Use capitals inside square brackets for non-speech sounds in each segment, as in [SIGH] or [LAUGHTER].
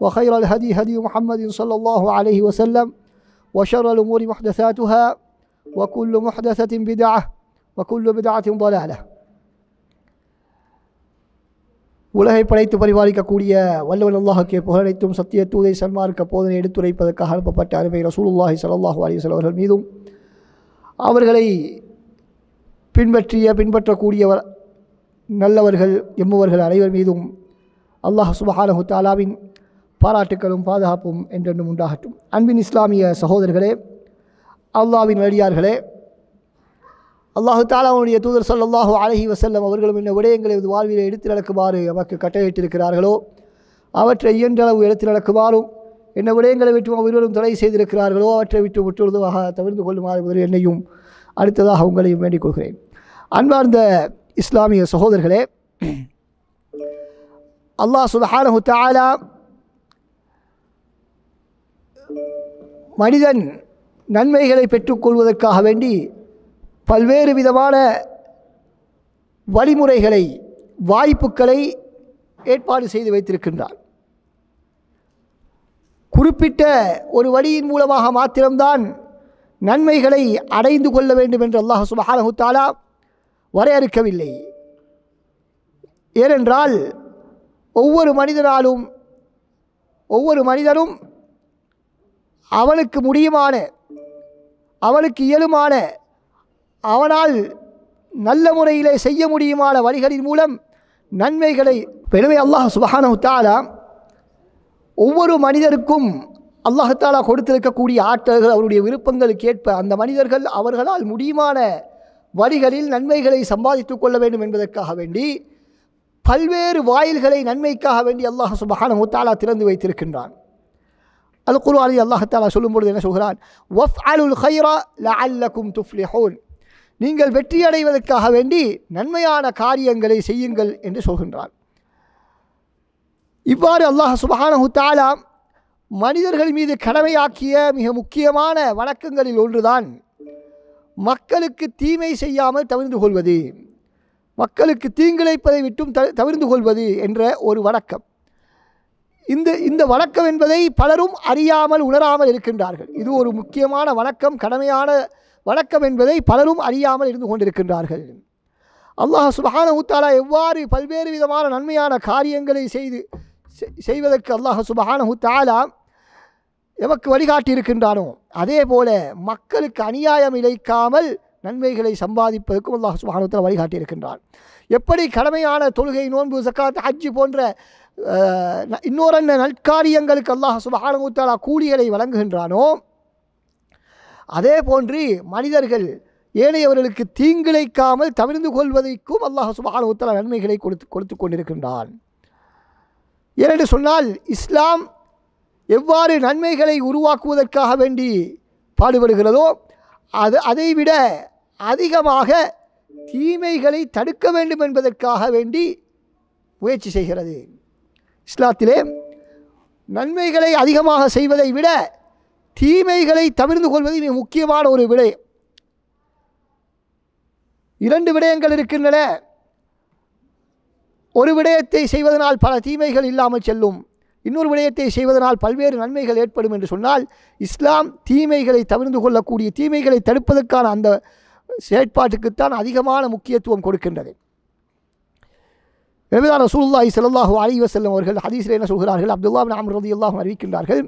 وخير الهدي هدي محمد صلى الله عليه وسلم وشر الأمور محدثاتها وكل محدثة بدعة وكل بدعة ضلالة உலகை படைத்து பரிபாலிக்கக்கூடிய வல்லவன் அல்லாஹுக்கே புகழடைத்தும் சத்திய தூதை சன்மார்க்க போதனை எடுத்துரைப்பதற்காக அனுப்பப்பட்ட அருமை ரசூலுல்லாஹி சல்லாஹூ அலிவசல் அவர்கள் மீதும் அவர்களை பின்பற்றிய பின்பற்றக்கூடியவர் நல்லவர்கள் எம்முவர்கள் அனைவர் மீதும் அல்லாஹ் சுபஹானஹு தாலாவின் பாராட்டுக்களும் பாதுகாப்பும் என்றென்றும் உண்டாகட்டும் அன்பின் இஸ்லாமிய சகோதரர்களே அல்லாவின் வழியார்களே அல்லாஹு தாலாவுடைய தூதர் சல்லாஹூ அலஹி வசல்லம் அவர்களும் என்ன விடயங்களை வாழ்வில் எடுத்து நடக்குமாறு நமக்கு கட்டளையிட்டிருக்கிறார்களோ அவற்றை இயன்றளவு எடுத்து நடக்குமாறும் என்ன விடயங்களை விட்டு அவர்களும் தடை செய்திருக்கிறார்களோ அவற்றை விட்டு முற்றுவதாக தவிர்த்து கொள்ளுமாறு முதல் என்னையும் அடுத்ததாக உங்களையும் வேண்டிக் கொள்கிறேன் அன்பார்ந்த இஸ்லாமிய சகோதரர்களே அல்லாஹ் சுபஹானஹு தாலா மனிதன் நன்மைகளை பெற்றுக்கொள்வதற்காக வேண்டி பல்வேறு விதமான வழிமுறைகளை வாய்ப்புகளை ஏற்பாடு செய்து வைத்திருக்கின்றார் குறிப்பிட்ட ஒரு வழியின் மூலமாக மாத்திரம்தான் நன்மைகளை அடைந்து கொள்ள வேண்டும் என்று அல்லாஹ் சுபஹானஹுத்தாலா வரையறுக்கவில்லை ஏனென்றால் ஒவ்வொரு மனிதனாலும் ஒவ்வொரு மனிதனும் அவளுக்கு முடியுமான அவளுக்கு இயலுமான அவனால் நல்ல முறையிலே செய்ய முடியுமான வழிகளின் மூலம் நன்மைகளை பெருமை அல்லாஹ் சுபஹானஹுத்தாலா ஒவ்வொரு மனிதருக்கும் அல்லாஹத்தாலா கொடுத்திருக்கக்கூடிய ஆற்றல்கள் அவருடைய விருப்பங்களுக்கு ஏற்ப அந்த மனிதர்கள் அவர்களால் முடியுமான வழிகளில் நன்மைகளை சம்பாதித்து கொள்ள வேண்டும் என்பதற்காக வேண்டி பல்வேறு வாயில்களை நன்மைக்காக வேண்டி அல்லாஹ் சுபஹானஹுத்தாலா திறந்து வைத்திருக்கின்றான் அது அலி அல்லாஹத்தாலா சொல்லும்பொழுது என்ன சொல்கிறான் ஒஃப் அலுல் ஹைரா ல அல்லக்கும் துஃப்லிஹோன் நீங்கள் வெற்றியடைவதற்காக வேண்டி நன்மையான காரியங்களை செய்யுங்கள் என்று சொல்கின்றான் இவ்வாறு அல்லாஹ் சுபஹான தாலா மனிதர்கள் மீது கடமையாக்கிய மிக முக்கியமான வணக்கங்களில் ஒன்றுதான் மக்களுக்கு தீமை செய்யாமல் தவிர்ந்து கொள்வது மக்களுக்கு தீங்கிழைப்பதை விட்டும் த தவிர்ந்து கொள்வது என்ற ஒரு வணக்கம் இந்த இந்த வணக்கம் என்பதை பலரும் அறியாமல் உணராமல் இருக்கின்றார்கள் இது ஒரு முக்கியமான வணக்கம் கடமையான வணக்கம் என்பதை பலரும் அறியாமல் இருந்து கொண்டிருக்கின்றார்கள் அல்லாஹ் சுபஹான ஊத்தாலா எவ்வாறு பல்வேறு விதமான நன்மையான காரியங்களை செய்து செய்வதற்கு அல்லாஹ் சுபஹான ஊத்தாலா எமக்கு வழிகாட்டி இருக்கின்றானோ அதே போல மக்களுக்கு அநியாயம் இழைக்காமல் நன்மைகளை சம்பாதிப்பதற்கும் அல்லாஹ் சுபஹானத்தில் வழிகாட்டி இருக்கின்றான் எப்படி கடமையான தொழுகை நோன்பு சக்காத் ஹஜ்ஜு போன்ற இன்னொரு அந்த நற்காரியங்களுக்கு அல்லாஹ் சுபஹானகுத்தாலா கூலிகளை வழங்குகின்றானோ அதே போன்று மனிதர்கள் ஏனையவர்களுக்கு தீங்கிழைக்காமல் தவிர்ந்து கொள்வதற்கும் அல்லாஹ் சுபஹானகுத்தாலா நன்மைகளை கொடுத்து கொடுத்து கொண்டிருக்கின்றான் ஏனென்று சொன்னால் இஸ்லாம் எவ்வாறு நன்மைகளை உருவாக்குவதற்காக வேண்டி பாடுபடுகிறதோ அது அதைவிட அதிகமாக தீமைகளை தடுக்க வேண்டும் என்பதற்காக வேண்டி முயற்சி செய்கிறது இஸ்லாத்திலே நன்மைகளை அதிகமாக செய்வதை விட தீமைகளை தவிர்ந்து கொள்வது மிக முக்கியமான ஒரு விடயம் இரண்டு விடயங்கள் இருக்கின்றன ஒரு விடயத்தை செய்வதனால் பல தீமைகள் இல்லாமல் செல்லும் இன்னொரு விடயத்தை செய்வதனால் பல்வேறு நன்மைகள் ஏற்படும் என்று சொன்னால் இஸ்லாம் தீமைகளை தவிர்ந்து கொள்ளக்கூடிய தீமைகளை தடுப்பதற்கான அந்த செயற்பாட்டுக்குத்தான் அதிகமான முக்கியத்துவம் கொடுக்கின்றது எனவேதான் ரசூல்லாஹி சல்லாஹூ அலி வசல்லம் அவர்கள் ஹதீஸில் என்ன சொல்கிறார்கள் அப்துல்லா நாம் ரதி அல்லாஹும் அறிவிக்கின்றார்கள்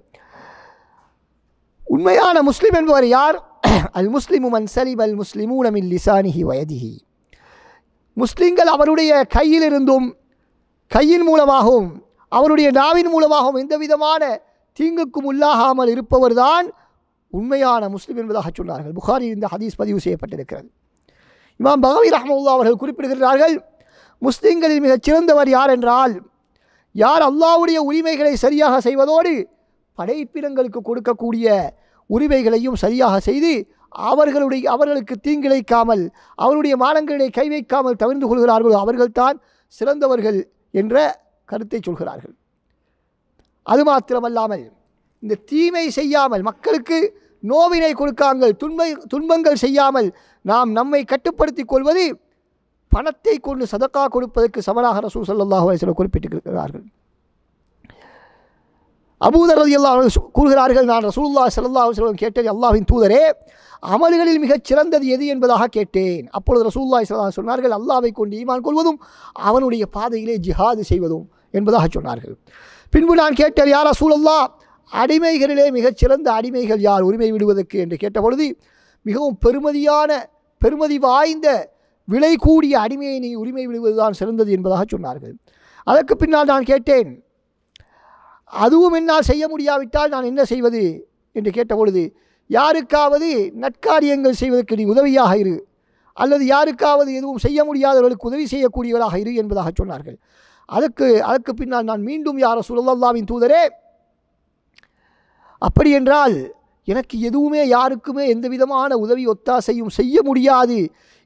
உண்மையான முஸ்லீம் என்பவர் யார் [CLEARS THROAT] அல் முஸ்லிமு மன் சலிம் அல் முஸ்லிமூனமின் லிசானிஹி வயதிஹி முஸ்லீம்கள் அவருடைய கையிலிருந்தும் கையின் மூலமாகவும் அவருடைய நாவின் மூலமாகவும் எந்த விதமான தீங்குக்கும் உள்ளாகாமல் இருப்பவர்தான் உண்மையான முஸ்லீம் என்பதாக சொன்னார்கள் புகாரில் இந்த ஹதீஸ் பதிவு செய்யப்பட்டிருக்கிறது இமாம் பகவீர் அஹமதுல்லா அவர்கள் குறிப்பிடுகிறார்கள் முஸ்லீம்களில் மிகச் சிறந்தவர் யார் என்றால் யார் அல்லாவுடைய உரிமைகளை சரியாக செய்வதோடு படைப்பினங்களுக்கு கொடுக்கக்கூடிய உரிமைகளையும் சரியாக செய்து அவர்களுடைய அவர்களுக்கு தீங்கிழைக்காமல் அவருடைய மானங்களை கை வைக்காமல் தவிர்ந்து கொள்கிறார்களோ அவர்கள்தான் சிறந்தவர்கள் என்ற கருத்தை சொல்கிறார்கள் அது மாத்திரமல்லாமல் இந்த தீமை செய்யாமல் மக்களுக்கு நோவினை கொடுக்காமல் துன்ப துன்பங்கள் செய்யாமல் நாம் நம்மை கட்டுப்படுத்தி கொள்வது பணத்தை கொண்டு சதக்கா கொடுப்பதற்கு சமராக ரசூ சல்லாஹ் சில குறிப்பிட்டிருக்கிறார்கள் அபூதர் ரதி அல்லா கூறுகிறார்கள் நான் ரசூல்லா சல்லாஹ் செல்வம் கேட்டது அல்லாவின் தூதரே அமல்களில் மிகச் சிறந்தது எது என்பதாக கேட்டேன் அப்பொழுது ரசூல்லா சல்லா சொன்னார்கள் அல்லாவை கொண்டு ஈமான் கொள்வதும் அவனுடைய பாதையிலே ஜிஹாது செய்வதும் என்பதாக சொன்னார்கள் பின்பு நான் கேட்டேன் யார் ரசூலல்லா அடிமைகளிலே மிகச்சிறந்த அடிமைகள் யார் உரிமை விடுவதற்கு என்று கேட்டபொழுது மிகவும் பெருமதியான பெருமதி வாய்ந்த விலை கூடிய அடிமையை நீ உரிமை விடுவதுதான் சிறந்தது என்பதாக சொன்னார்கள் அதற்கு பின்னால் நான் கேட்டேன் அதுவும் என்னால் செய்ய முடியாவிட்டால் நான் என்ன செய்வது என்று கேட்டபொழுது யாருக்காவது நற்காரியங்கள் செய்வதற்கு நீ உதவியாக இரு அல்லது யாருக்காவது எதுவும் செய்ய முடியாதவர்களுக்கு உதவி செய்யக்கூடியவராக இரு என்பதாக சொன்னார்கள் அதற்கு அதற்கு பின்னால் நான் மீண்டும் யார சுழல்லாவின் தூதரே அப்படி என்றால் எனக்கு எதுவுமே யாருக்குமே எந்த விதமான உதவி ஒத்தாசையும் செய்ய முடியாது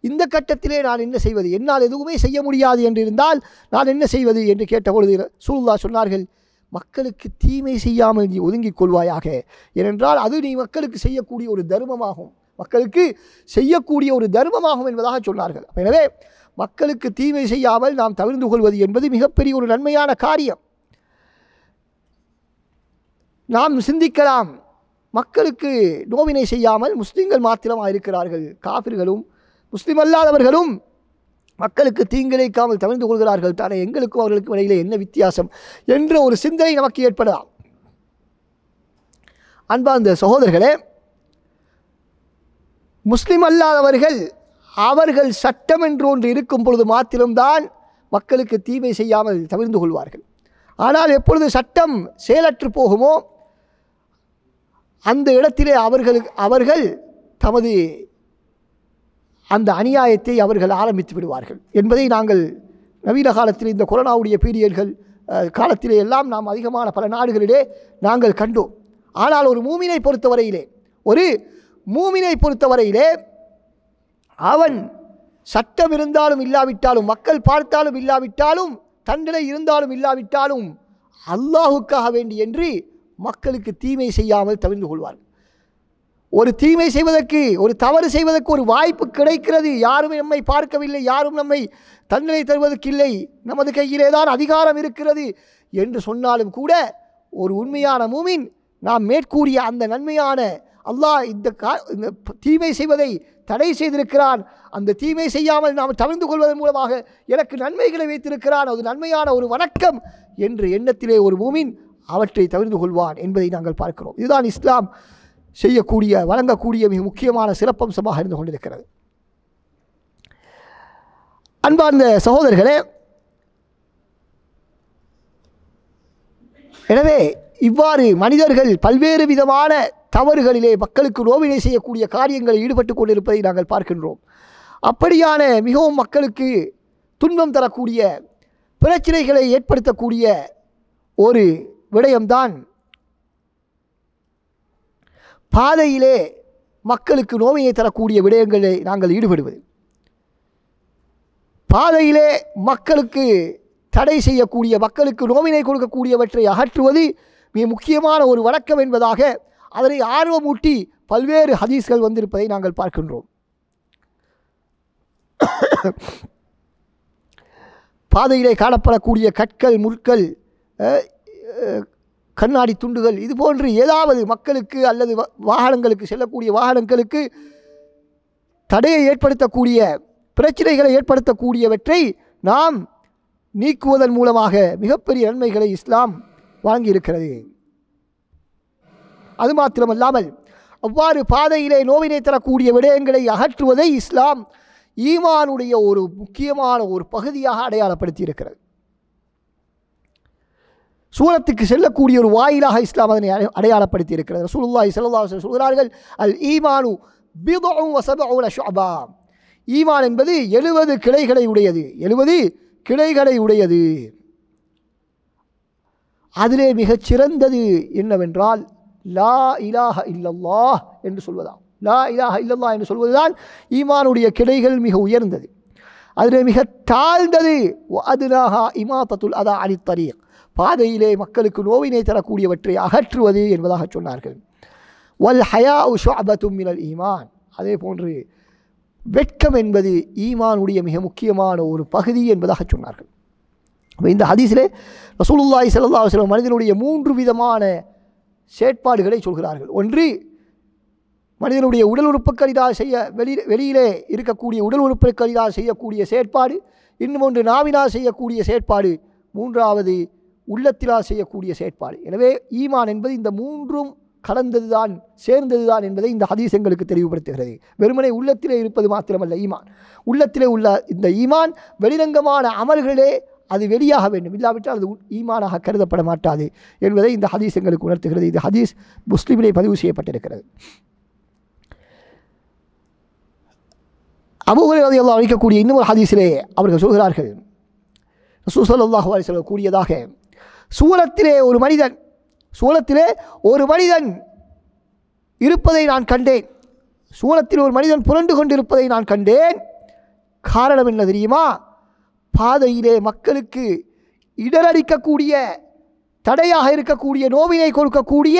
இந்த கட்டத்திலே நான் என்ன செய்வது என்னால் எதுவுமே செய்ய முடியாது என்றிருந்தால் நான் என்ன செய்வது என்று கேட்டபொழுது சூழ்லா சொன்னார்கள் மக்களுக்கு தீமை செய்யாமல் நீ ஒதுங்கிக் கொள்வாயாக ஏனென்றால் அது நீ மக்களுக்கு செய்யக்கூடிய ஒரு தர்மமாகும் மக்களுக்கு செய்யக்கூடிய ஒரு தர்மமாகும் என்பதாக சொன்னார்கள் எனவே மக்களுக்கு தீமை செய்யாமல் நாம் தவிர்ந்து கொள்வது என்பது மிகப்பெரிய ஒரு நன்மையான காரியம் நாம் சிந்திக்கலாம் மக்களுக்கு நோவினை செய்யாமல் முஸ்லீம்கள் மாத்திரமாக இருக்கிறார்கள் காபிர்களும் முஸ்லீம் அல்லாதவர்களும் மக்களுக்கு தீங்கிழைக்காமல் தவிர்த்து கொள்கிறார்கள் தானே எங்களுக்கும் அவர்களுக்கும் இடையிலே என்ன வித்தியாசம் என்ற ஒரு சிந்தனை நமக்கு ஏற்படலாம் அன்பார்ந்த சகோதரர்களே முஸ்லீம் அல்லாதவர்கள் அவர்கள் சட்டம் என்று ஒன்று இருக்கும் பொழுது மாத்திரம்தான் மக்களுக்கு தீமை செய்யாமல் தவிர்ந்து கொள்வார்கள் ஆனால் எப்பொழுது சட்டம் செயலற்று போகுமோ அந்த இடத்திலே அவர்களுக்கு அவர்கள் தமது அந்த அநியாயத்தை அவர்கள் ஆரம்பித்து விடுவார்கள் என்பதை நாங்கள் நவீன காலத்தில் இந்த கொரோனாவுடைய பீரியட்கள் காலத்திலே எல்லாம் நாம் அதிகமான பல நாடுகளிலே நாங்கள் கண்டோம் ஆனால் ஒரு மூமினை பொறுத்தவரையிலே ஒரு மூமினை பொறுத்தவரையிலே அவன் சட்டம் இருந்தாலும் இல்லாவிட்டாலும் மக்கள் பார்த்தாலும் இல்லாவிட்டாலும் தண்டனை இருந்தாலும் இல்லாவிட்டாலும் அல்லாஹுக்காக வேண்டி என்று மக்களுக்கு தீமை செய்யாமல் தவிர்ந்து கொள்வார்கள் ஒரு தீமை செய்வதற்கு ஒரு தவறு செய்வதற்கு ஒரு வாய்ப்பு கிடைக்கிறது யாரும் நம்மை பார்க்கவில்லை யாரும் நம்மை தண்டனை தருவதற்கு இல்லை நமது கையிலே தான் அதிகாரம் இருக்கிறது என்று சொன்னாலும் கூட ஒரு உண்மையான மூமின் நாம் மேற்கூறிய அந்த நன்மையான அல்லாஹ் இந்த கா இந்த தீமை செய்வதை தடை செய்திருக்கிறான் அந்த தீமை செய்யாமல் நாம் தவிர்த்து கொள்வதன் மூலமாக எனக்கு நன்மைகளை வைத்திருக்கிறான் அது நன்மையான ஒரு வணக்கம் என்று எண்ணத்திலே ஒரு மூமின் அவற்றை தவிர்த்து கொள்வான் என்பதை நாங்கள் பார்க்கிறோம் இதுதான் இஸ்லாம் செய்யக்கூடிய வழங்கக்கூடிய மிக முக்கியமான சிறப்பம்சமாக இருந்து கொண்டிருக்கிறது அன்பார்ந்த சகோதரர்களே எனவே இவ்வாறு மனிதர்கள் பல்வேறு விதமான தவறுகளிலே மக்களுக்கு நோவினை செய்யக்கூடிய காரியங்களில் ஈடுபட்டு கொண்டிருப்பதை நாங்கள் பார்க்கின்றோம் அப்படியான மிகவும் மக்களுக்கு துன்பம் தரக்கூடிய பிரச்சனைகளை ஏற்படுத்தக்கூடிய ஒரு விடயம்தான் பாதையிலே மக்களுக்கு நோவினை தரக்கூடிய விடயங்களை நாங்கள் ஈடுபடுவது பாதையிலே மக்களுக்கு தடை செய்யக்கூடிய மக்களுக்கு நோவினை கொடுக்கக்கூடியவற்றை அகற்றுவது மிக முக்கியமான ஒரு வழக்கம் என்பதாக அதனை ஆர்வமூட்டி பல்வேறு ஹதீஸ்கள் வந்திருப்பதை நாங்கள் பார்க்கின்றோம் பாதையிலே காணப்படக்கூடிய கற்கள் முற்கள் கண்ணாடி துண்டுகள் இது போன்று ஏதாவது மக்களுக்கு அல்லது வாகனங்களுக்கு செல்லக்கூடிய வாகனங்களுக்கு தடையை ஏற்படுத்தக்கூடிய பிரச்சனைகளை ஏற்படுத்தக்கூடியவற்றை நாம் நீக்குவதன் மூலமாக மிகப்பெரிய நன்மைகளை இஸ்லாம் வாங்கியிருக்கிறது அது மாத்திரமல்லாமல் அவ்வாறு பாதையிலே நோவினை தரக்கூடிய விடயங்களை அகற்றுவதை இஸ்லாம் ஈமானுடைய ஒரு முக்கியமான ஒரு பகுதியாக அடையாளப்படுத்தி இருக்கிறது சூரத்துக்கு செல்லக்கூடிய ஒரு வாயிலாக இஸ்லாம் அதனை அடையாளப்படுத்தி இருக்கிறது ரசூலுல்லாஹி சல்லா சொல்கிறார்கள் அல் ஈமானு பிதுவும் வசபவுன ஷாபா ஈமான் என்பது எழுபது கிளைகளை உடையது எழுபது கிளைகளை உடையது அதிலே மிகச் சிறந்தது என்னவென்றால் லா இலாஹ இல்லல்லா என்று சொல்வதாம் லா இலாஹ இல்லல்லா என்று சொல்வதுதான் ஈமானுடைய கிளைகள் மிக உயர்ந்தது அதிலே மிக தாழ்ந்தது அதுலாஹா இமாத்தத்துல் அதா அலித்தரீக் பாதையிலே மக்களுக்கு நோவினை தரக்கூடியவற்றை அகற்றுவது என்பதாக சொன்னார்கள் வல் ஹயா உ ஷாபத்தும் மினல் ஈமான் அதே போன்று வெட்கம் என்பது ஈமானுடைய மிக முக்கியமான ஒரு பகுதி என்பதாக சொன்னார்கள் இந்த ஹதீஸிலே ரசூலுல்லாய் சல்லா சில மனிதனுடைய மூன்று விதமான செயற்பாடுகளை சொல்கிறார்கள் ஒன்று மனிதனுடைய உடல் உறுப்புக்களினால் செய்ய வெளி வெளியிலே இருக்கக்கூடிய உடல் உறுப்புக்களினால் செய்யக்கூடிய செயற்பாடு இன்னும் ஒன்று நாவினால் செய்யக்கூடிய செயற்பாடு மூன்றாவது உள்ளத்திலால் செய்யக்கூடிய செயற்பாடு எனவே ஈமான் என்பது இந்த மூன்றும் கலந்ததுதான் சேர்ந்ததுதான் என்பதை இந்த ஹதீஸ் எங்களுக்கு தெளிவுபடுத்துகிறது வெறுமனை உள்ளத்திலே இருப்பது மாத்திரமல்ல ஈமான் உள்ளத்திலே உள்ள இந்த ஈமான் வெளிரங்கமான அமல்களே அது வெளியாக வேண்டும் இல்லாவிட்டால் அது ஈமானாக கருதப்பட மாட்டாது என்பதை இந்த ஹதீஸ் எங்களுக்கு உணர்த்துகிறது இது ஹதீஸ் முஸ்லீமிலே பதிவு செய்யப்பட்டிருக்கிறது அபுகுரை அதையெல்லாம் அழைக்கக்கூடிய இன்னொரு ஹதீஸிலே அவர்கள் சொல்கிறார்கள் ரசூசல்லாஹ் அலிஸ்வர்கள் கூறியதாக சூலத்திலே ஒரு மனிதன் சூலத்திலே ஒரு மனிதன் இருப்பதை நான் கண்டேன் சூலத்தில் ஒரு மனிதன் புரண்டு கொண்டிருப்பதை நான் கண்டேன் காரணம் என்ன தெரியுமா பாதையிலே மக்களுக்கு இடரடிக்கக்கூடிய தடையாக இருக்கக்கூடிய நோவினை கொடுக்கக்கூடிய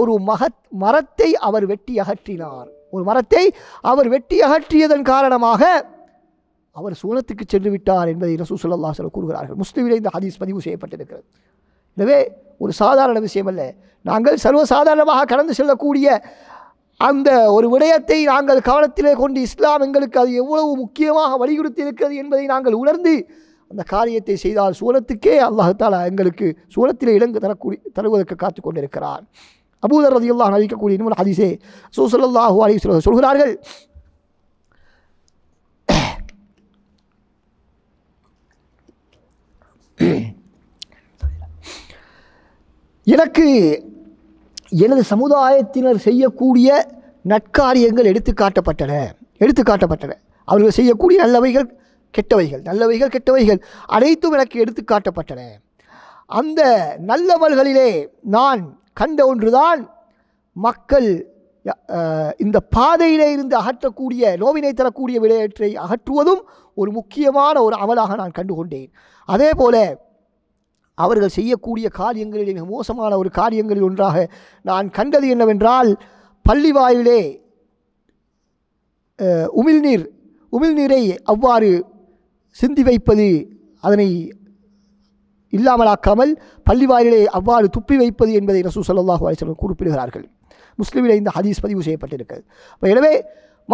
ஒரு மகத் மரத்தை அவர் வெட்டி அகற்றினார் ஒரு மரத்தை அவர் வெட்டி அகற்றியதன் காரணமாக அவர் சூனத்துக்கு சென்று விட்டார் என்பதை ரசூ சுல்லா சொல்ல கூறுகிறார்கள் முஸ்லீமில் இந்த ஹதீஸ் பதிவு செய்யப்பட்டிருக்கிறது எனவே ஒரு சாதாரண விஷயம் அல்ல நாங்கள் சர்வசாதாரணமாக கடந்து செல்லக்கூடிய அந்த ஒரு விடயத்தை நாங்கள் கவனத்திலே கொண்டு இஸ்லாம் எங்களுக்கு அது எவ்வளவு முக்கியமாக வலியுறுத்தி இருக்கிறது என்பதை நாங்கள் உணர்ந்து அந்த காரியத்தை செய்தால் சூரத்துக்கே அல்லாஹால எங்களுக்கு சூரத்திலே இடங்கு தரக்கூடிய தருவதற்கு காத்து கொண்டிருக்கிறார் அபூதர் ரதியுல்லாஹ் அறிவிக்கக்கூடிய இன்னொரு ஹதிசே சூசல்லாஹூ அலி சொல்கிறார்கள் எனக்கு எனது சமுதாயத்தினர் செய்யக்கூடிய நற்காரியங்கள் எடுத்துக்காட்டப்பட்டன எடுத்துக்காட்டப்பட்டன அவர்கள் செய்யக்கூடிய நல்லவைகள் கெட்டவைகள் நல்லவைகள் கெட்டவைகள் அனைத்தும் எனக்கு எடுத்துக்காட்டப்பட்டன அந்த நல்லவர்களிலே நான் கண்ட ஒன்றுதான் மக்கள் இந்த பாதையிலே இருந்து அகற்றக்கூடிய நோவினை தரக்கூடிய விளையாட்டை அகற்றுவதும் ஒரு முக்கியமான ஒரு அமலாக நான் கண்டுகொண்டேன் அதே போல் அவர்கள் செய்யக்கூடிய காரியங்களில் மோசமான ஒரு காரியங்களில் ஒன்றாக நான் கண்டது என்னவென்றால் பள்ளி வாயிலே உமிழ்நீர் உமிழ்நீரை அவ்வாறு சிந்தி வைப்பது அதனை இல்லாமலாக்காமல் பள்ளி வாயிலே அவ்வாறு துப்பி வைப்பது என்பதை ரசூ சல்லாஹூ அலிஸ்லம் குறிப்பிடுகிறார்கள் முஸ்லீமில் இந்த ஹதீஸ் பதிவு செய்யப்பட்டிருக்கிறது எனவே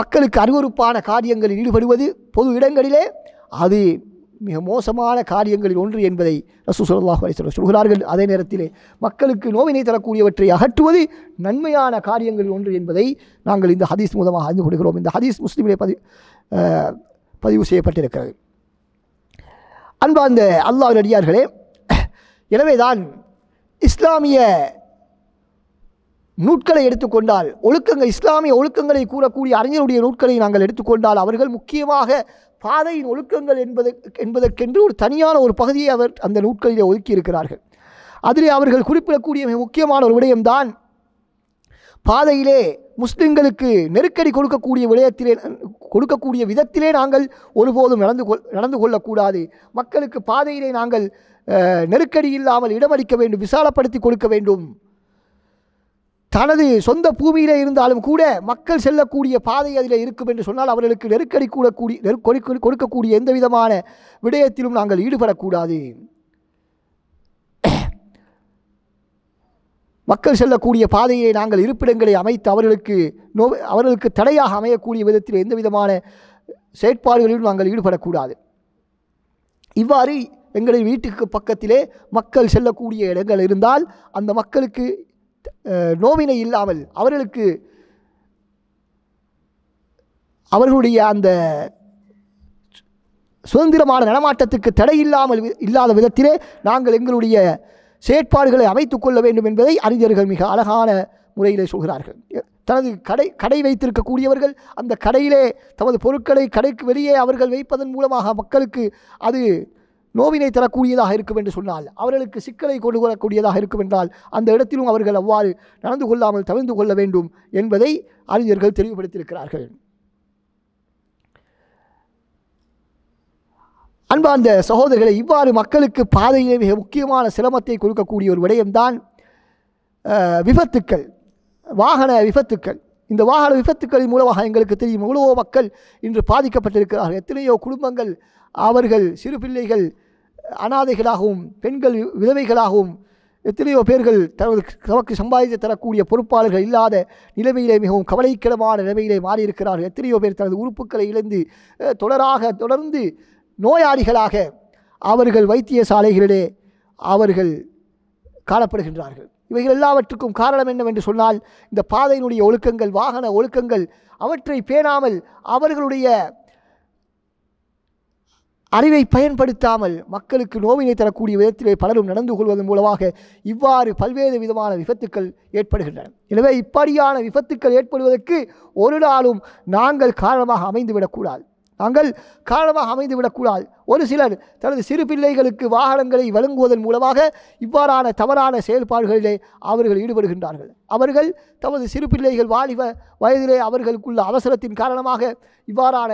மக்களுக்கு அருவறுப்பான காரியங்களில் ஈடுபடுவது பொது இடங்களிலே அது மிக மோசமான காரியங்களில் ஒன்று என்பதை ரசூ சொல்லாஹ் அலிஸ்வரம் சொல்கிறார்கள் அதே நேரத்திலே மக்களுக்கு நோவினை தரக்கூடியவற்றை அகற்றுவது நன்மையான காரியங்களில் ஒன்று என்பதை நாங்கள் இந்த ஹதீஸ் மூலமாக அறிந்து கொள்கிறோம் இந்த ஹதீஸ் முஸ்லீமிலே பதி பதிவு செய்யப்பட்டிருக்கிறது அன்பார்ந்த அல்லாஹ் அடியார்களே எனவேதான் இஸ்லாமிய நூட்களை எடுத்துக்கொண்டால் ஒழுக்கங்கள் இஸ்லாமிய ஒழுக்கங்களை கூறக்கூடிய அறிஞருடைய நூட்களை நாங்கள் எடுத்துக்கொண்டால் அவர்கள் முக்கியமாக பாதையின் ஒழுக்கங்கள் என்பது என்பதற்கென்று ஒரு தனியான ஒரு பகுதியை அவர் அந்த நூட்களிலே ஒதுக்கியிருக்கிறார்கள் அதிலே அவர்கள் குறிப்பிடக்கூடிய மிக முக்கியமான ஒரு விடயம்தான் பாதையிலே முஸ்லிம்களுக்கு நெருக்கடி கொடுக்கக்கூடிய விடயத்திலே கொடுக்கக்கூடிய விதத்திலே நாங்கள் ஒருபோதும் நடந்து கொள் நடந்து கொள்ளக்கூடாது மக்களுக்கு பாதையிலே நாங்கள் நெருக்கடி இல்லாமல் இடமளிக்க வேண்டும் விசாலப்படுத்தி கொடுக்க வேண்டும் தனது சொந்த பூமியிலே இருந்தாலும் கூட மக்கள் செல்லக்கூடிய பாதை அதில் இருக்கும் என்று சொன்னால் அவர்களுக்கு நெருக்கடி கூடக்கூடிய கொடுக்கக்கூடிய எந்த விதமான விடயத்திலும் நாங்கள் ஈடுபடக்கூடாது [CLEARS THROAT] மக்கள் செல்லக்கூடிய பாதையை நாங்கள் இருப்பிடங்களை அமைத்து அவர்களுக்கு நோ அவர்களுக்கு தடையாக அமையக்கூடிய விதத்தில் எந்த விதமான செயற்பாடுகளிலும் நாங்கள் ஈடுபடக்கூடாது இவ்வாறு எங்களின் வீட்டுக்கு பக்கத்திலே மக்கள் செல்லக்கூடிய இடங்கள் இருந்தால் அந்த மக்களுக்கு நோவினை இல்லாமல் அவர்களுக்கு அவர்களுடைய அந்த சுதந்திரமான நடமாட்டத்துக்கு தடை இல்லாமல் இல்லாத விதத்திலே நாங்கள் எங்களுடைய செயற்பாடுகளை அமைத்து கொள்ள வேண்டும் என்பதை அறிஞர்கள் மிக அழகான முறையிலே சொல்கிறார்கள் தனது கடை கடை வைத்திருக்கக்கூடியவர்கள் அந்த கடையிலே தமது பொருட்களை கடைக்கு வெளியே அவர்கள் வைப்பதன் மூலமாக மக்களுக்கு அது நோவினை தரக்கூடியதாக இருக்கும் என்று சொன்னால் அவர்களுக்கு சிக்கலை கொண்டு வரக்கூடியதாக இருக்கும் என்றால் அந்த இடத்திலும் அவர்கள் அவ்வாறு நடந்து கொள்ளாமல் தவிர்த்து கொள்ள வேண்டும் என்பதை அறிஞர்கள் தெளிவுபடுத்தியிருக்கிறார்கள் அன்பார்ந்த சகோதரர்களை இவ்வாறு மக்களுக்கு பாதையிலே மிக முக்கியமான சிரமத்தை கொடுக்கக்கூடிய ஒரு விடயம்தான் விபத்துக்கள் வாகன விபத்துக்கள் இந்த வாகன விபத்துக்களின் மூலமாக எங்களுக்கு தெரியும் எவ்வளவோ மக்கள் இன்று பாதிக்கப்பட்டிருக்கிறார்கள் எத்தனையோ குடும்பங்கள் அவர்கள் சிறு பிள்ளைகள் அனாதைகளாகவும் பெண்கள் விதவைகளாகவும் எத்தனையோ பேர்கள் தனது தமக்கு சம்பாதித்து தரக்கூடிய பொறுப்பாளர்கள் இல்லாத நிலைமையிலே மிகவும் கவலைக்கிடமான நிலைமையிலே மாறியிருக்கிறார்கள் எத்தனையோ பேர் தனது உறுப்புகளை இழந்து தொடராக தொடர்ந்து நோயாளிகளாக அவர்கள் வைத்தியசாலைகளிலே அவர்கள் காணப்படுகின்றார்கள் இவைகள் எல்லாவற்றுக்கும் காரணம் என்னவென்று சொன்னால் இந்த பாதையினுடைய ஒழுக்கங்கள் வாகன ஒழுக்கங்கள் அவற்றை பேணாமல் அவர்களுடைய அறிவை பயன்படுத்தாமல் மக்களுக்கு நோவினை தரக்கூடிய விதத்திலே பலரும் நடந்து கொள்வதன் மூலமாக இவ்வாறு பல்வேறு விதமான விபத்துக்கள் ஏற்படுகின்றன எனவே இப்படியான விபத்துக்கள் ஏற்படுவதற்கு ஒரு நாளும் நாங்கள் காரணமாக அமைந்துவிடக்கூடாது நாங்கள் காரணமாக அமைந்துவிடக்கூடாது ஒரு சிலர் தனது சிறு பிள்ளைகளுக்கு வாகனங்களை வழங்குவதன் மூலமாக இவ்வாறான தவறான செயல்பாடுகளிலே அவர்கள் ஈடுபடுகின்றார்கள் அவர்கள் தமது சிறு பிள்ளைகள் வாலிப வயதிலே அவர்களுக்குள்ள அவசரத்தின் காரணமாக இவ்வாறான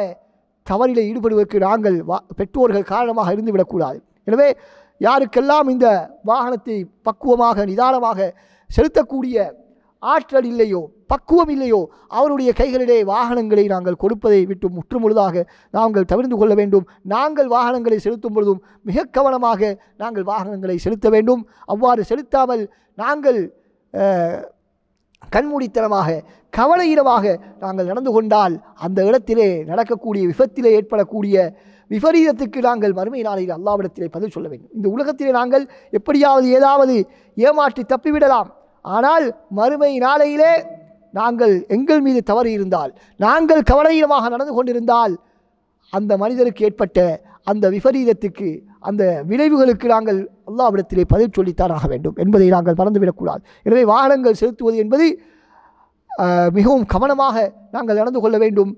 தவறிலே ஈடுபடுவதற்கு நாங்கள் வா பெற்றோர்கள் காரணமாக இருந்துவிடக்கூடாது எனவே யாருக்கெல்லாம் இந்த வாகனத்தை பக்குவமாக நிதானமாக செலுத்தக்கூடிய ஆற்றல் இல்லையோ பக்குவம் இல்லையோ அவருடைய கைகளிலே வாகனங்களை நாங்கள் கொடுப்பதை விட்டு முற்றுமுழுதாக நாங்கள் தவிர்த்து கொள்ள வேண்டும் நாங்கள் வாகனங்களை செலுத்தும் பொழுதும் மிக கவனமாக நாங்கள் வாகனங்களை செலுத்த வேண்டும் அவ்வாறு செலுத்தாமல் நாங்கள் கண்மூடித்தனமாக கவலை இரவாக நாங்கள் நடந்து கொண்டால் அந்த இடத்திலே நடக்கக்கூடிய விபத்திலே ஏற்படக்கூடிய விபரீதத்துக்கு நாங்கள் மறுமை நாளையில் அல்லாவிடத்திலே பதில் சொல்ல வேண்டும் இந்த உலகத்திலே நாங்கள் எப்படியாவது ஏதாவது ஏமாற்றி தப்பிவிடலாம் ஆனால் மறுமை நாளையிலே நாங்கள் எங்கள் மீது தவறு இருந்தால் நாங்கள் கவலையிடமாக நடந்து கொண்டிருந்தால் அந்த மனிதருக்கு ஏற்பட்ட அந்த விபரீதத்துக்கு அந்த விளைவுகளுக்கு நாங்கள் அல்லாவிடத்திலே பதில் சொல்லித்தான் ஆக வேண்டும் என்பதை நாங்கள் மறந்துவிடக்கூடாது எனவே வாகனங்கள் செலுத்துவது என்பது மிகவும் கவனமாக நாங்கள் நடந்து கொள்ள வேண்டும்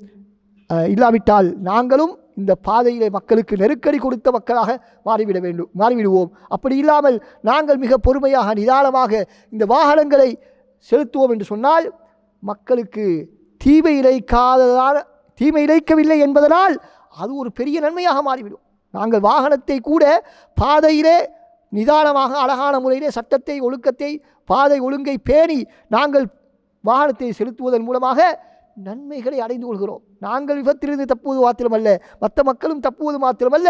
இல்லாவிட்டால் நாங்களும் இந்த பாதையிலே மக்களுக்கு நெருக்கடி கொடுத்த மக்களாக மாறிவிட வேண்டும் மாறிவிடுவோம் அப்படி இல்லாமல் நாங்கள் மிக பொறுமையாக நிதானமாக இந்த வாகனங்களை செலுத்துவோம் என்று சொன்னால் மக்களுக்கு தீமை இழைக்காததால் தீமை இழைக்கவில்லை என்பதனால் அது ஒரு பெரிய நன்மையாக மாறிவிடும் நாங்கள் வாகனத்தை கூட பாதையிலே நிதானமாக அழகான முறையிலே சட்டத்தை ஒழுக்கத்தை பாதை ஒழுங்கை பேணி நாங்கள் வாகனத்தை செலுத்துவதன் மூலமாக நன்மைகளை அடைந்து கொள்கிறோம் நாங்கள் விபத்திலிருந்து தப்புவது மாத்திரமல்ல மற்ற மக்களும் தப்புவது மாத்திரமல்ல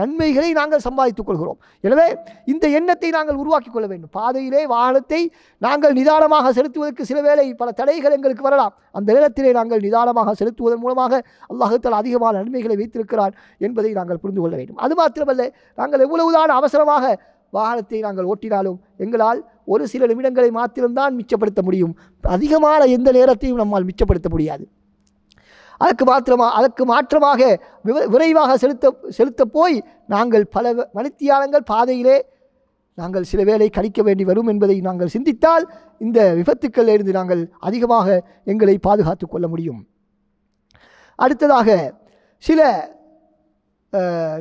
நன்மைகளை நாங்கள் சம்பாதித்துக் கொள்கிறோம் எனவே இந்த எண்ணத்தை நாங்கள் உருவாக்கி கொள்ள வேண்டும் பாதையிலே வாகனத்தை நாங்கள் நிதானமாக செலுத்துவதற்கு சில வேளை பல தடைகள் எங்களுக்கு வரலாம் அந்த நேரத்திலே நாங்கள் நிதானமாக செலுத்துவதன் மூலமாக அல்லாஹத்தால் அதிகமான நன்மைகளை வைத்திருக்கிறார் என்பதை நாங்கள் புரிந்து கொள்ள வேண்டும் அது மாத்திரமல்ல நாங்கள் எவ்வளவுதான் அவசரமாக வாகனத்தை நாங்கள் ஓட்டினாலும் எங்களால் ஒரு சில நிமிடங்களை மாத்திரம்தான் மிச்சப்படுத்த முடியும் அதிகமான எந்த நேரத்தையும் நம்மால் மிச்சப்படுத்த முடியாது அதற்கு மாத்திரமா அதற்கு மாற்றமாக விரைவாக செலுத்த செலுத்த போய் நாங்கள் பல மணித்தியாலங்கள் பாதையிலே நாங்கள் சில வேலை கழிக்க வேண்டி வரும் என்பதை நாங்கள் சிந்தித்தால் இந்த விபத்துக்கள் இருந்து நாங்கள் அதிகமாக எங்களை பாதுகாத்து கொள்ள முடியும் அடுத்ததாக சில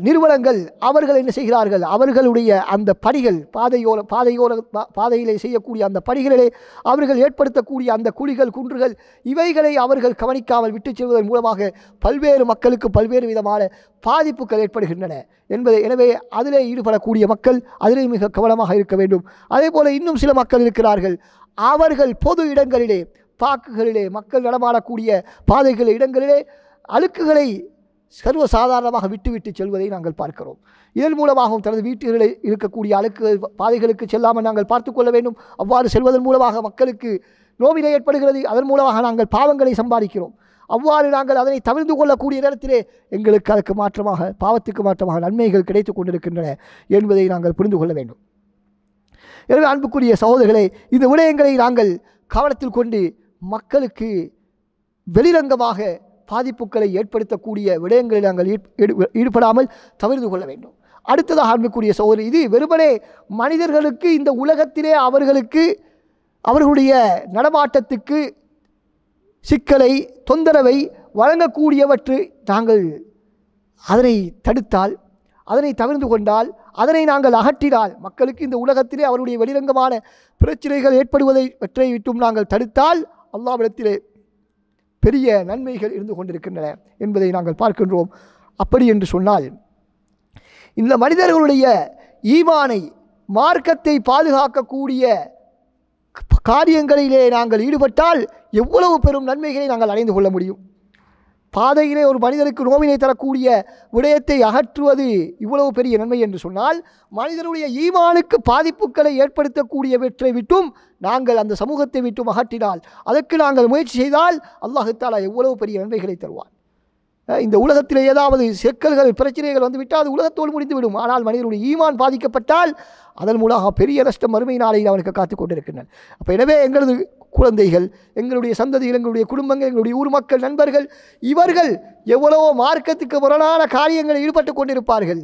நிறுவனங்கள் அவர்கள் என்ன செய்கிறார்கள் அவர்களுடைய அந்த படிகள் பாதையோர பாதையோர பாதையிலே செய்யக்கூடிய அந்த படிகளிலே அவர்கள் ஏற்படுத்தக்கூடிய அந்த குழிகள் குன்றுகள் இவைகளை அவர்கள் கவனிக்காமல் விட்டுச் செல்வதன் மூலமாக பல்வேறு மக்களுக்கு பல்வேறு விதமான பாதிப்புகள் ஏற்படுகின்றன என்பதை எனவே அதிலே ஈடுபடக்கூடிய மக்கள் அதிலே மிக கவனமாக இருக்க வேண்டும் அதே போல் இன்னும் சில மக்கள் இருக்கிறார்கள் அவர்கள் பொது இடங்களிலே பாக்குகளிலே மக்கள் நடமாடக்கூடிய பாதைகள் இடங்களிலே அழுக்குகளை சர்வசாதாரணமாக விட்டுவிட்டு செல்வதை நாங்கள் பார்க்கிறோம் இதன் மூலமாகவும் தனது வீட்டுகளில் இருக்கக்கூடிய அழுக்கு பாதைகளுக்கு செல்லாமல் நாங்கள் பார்த்துக்கொள்ள வேண்டும் அவ்வாறு செல்வதன் மூலமாக மக்களுக்கு நோவிலை ஏற்படுகிறது அதன் மூலமாக நாங்கள் பாவங்களை சம்பாதிக்கிறோம் அவ்வாறு நாங்கள் அதனை தவிர்த்து கொள்ளக்கூடிய நேரத்திலே எங்களுக்கு அதற்கு மாற்றமாக பாவத்துக்கு மாற்றமாக நன்மைகள் கிடைத்து கொண்டிருக்கின்றன என்பதை நாங்கள் புரிந்து கொள்ள வேண்டும் எனவே அன்புக்குரிய சகோதரர்களே இந்த விடயங்களை நாங்கள் கவனத்தில் கொண்டு மக்களுக்கு வெளிரங்கமாக பாதிப்புகளை ஏற்படுத்தக்கூடிய விடயங்களில் நாங்கள் ஈடுபடாமல் தவிர்த்து கொள்ள வேண்டும் அடுத்ததாக ஆரம்பிக்கூடிய சோதனை இது வெறுமனே மனிதர்களுக்கு இந்த உலகத்திலே அவர்களுக்கு அவர்களுடைய நடமாட்டத்துக்கு சிக்கலை தொந்தரவை வழங்கக்கூடியவற்று நாங்கள் அதனை தடுத்தால் அதனை தவிர்ந்து கொண்டால் அதனை நாங்கள் அகற்றினால் மக்களுக்கு இந்த உலகத்திலே அவருடைய வெளிரங்கமான பிரச்சனைகள் ஏற்படுவதை வெற்றை விட்டும் நாங்கள் தடுத்தால் அல்லாவிடத்திலே பெரிய நன்மைகள் இருந்து கொண்டிருக்கின்றன என்பதை நாங்கள் பார்க்கின்றோம் அப்படி என்று சொன்னால் இந்த மனிதர்களுடைய ஈமானை மார்க்கத்தை பாதுகாக்கக்கூடிய காரியங்களிலே நாங்கள் ஈடுபட்டால் எவ்வளவு பெரும் நன்மைகளை நாங்கள் அடைந்து கொள்ள முடியும் பாதையிலே ஒரு மனிதனுக்கு நோவினை தரக்கூடிய விடயத்தை அகற்றுவது இவ்வளவு பெரிய நன்மை என்று சொன்னால் மனிதனுடைய ஈமானுக்கு பாதிப்புகளை ஏற்படுத்தக்கூடியவற்றை விட்டும் நாங்கள் அந்த சமூகத்தை விட்டும் அகற்றினால் அதற்கு நாங்கள் முயற்சி செய்தால் தாலா எவ்வளவு பெரிய நன்மைகளை தருவார் இந்த உலகத்தில் ஏதாவது சிக்கல்கள் பிரச்சனைகள் வந்துவிட்டால் அது உலகத்தோடு முடிந்துவிடும் ஆனால் மனிதனுடைய ஈமான் பாதிக்கப்பட்டால் அதன் மூலமாக பெரிய நஷ்டம் மறுமை நாளையில் அவனுக்கு காத்து கொண்டிருக்கின்றனர் அப்போ எனவே எங்களது குழந்தைகள் எங்களுடைய சந்ததிகள் எங்களுடைய குடும்பங்கள் எங்களுடைய ஊர் மக்கள் நண்பர்கள் இவர்கள் எவ்வளவோ மார்க்கத்துக்கு முரணான காரியங்களில் ஈடுபட்டு கொண்டிருப்பார்கள்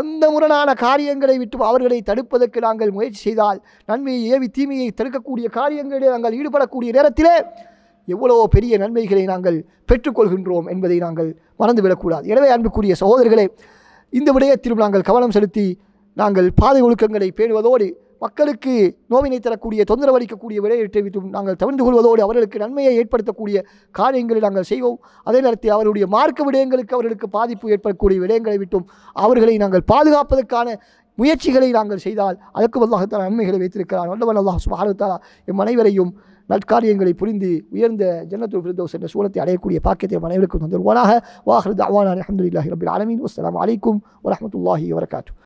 அந்த முரணான காரியங்களை விட்டு அவர்களை தடுப்பதற்கு நாங்கள் முயற்சி செய்தால் நன்மையை ஏவி தீமையை தடுக்கக்கூடிய காரியங்களில் நாங்கள் ஈடுபடக்கூடிய நேரத்திலே எவ்வளோ பெரிய நன்மைகளை நாங்கள் பெற்றுக்கொள்கின்றோம் என்பதை நாங்கள் மறந்துவிடக்கூடாது எனவே அன்புக்குரிய சகோதரர்களே இந்த விடயத்திலும் நாங்கள் கவனம் செலுத்தி நாங்கள் பாதை ஒழுக்கங்களை பேணுவதோடு மக்களுக்கு நோவினை தரக்கூடிய தொந்தரவு அளிக்கக்கூடிய விளையாட்டை விட்டும் நாங்கள் தவிர்ந்து கொள்வதோடு அவர்களுக்கு நன்மையை ஏற்படுத்தக்கூடிய காரியங்களை நாங்கள் செய்வோம் அதே நேரத்தில் அவருடைய மார்க்க விடயங்களுக்கு அவர்களுக்கு பாதிப்பு ஏற்படக்கூடிய விடயங்களை விட்டும் அவர்களை நாங்கள் பாதுகாப்பதற்கான முயற்சிகளை நாங்கள் செய்தால் அதற்கு பதிலாகத்தான் நன்மைகளை வைத்திருக்கிறார் வல்லவன் அல்லாஹ் சுபாரத்தாலா எம் அனைவரையும் நற்காரியங்களை புரிந்து உயர்ந்த ஜன்னத்துல் ஃபிர்தோஸ் என்ற சூழத்தை அடையக்கூடிய பாக்கியத்தை அனைவருக்கும் தந்தருவானாக வாஹர் தவானா அஹமதுல்லாஹி ரபில் அலமின் வஸ்லாம் அலைக்கும் வரமத்துல்லாஹி வரகாத்து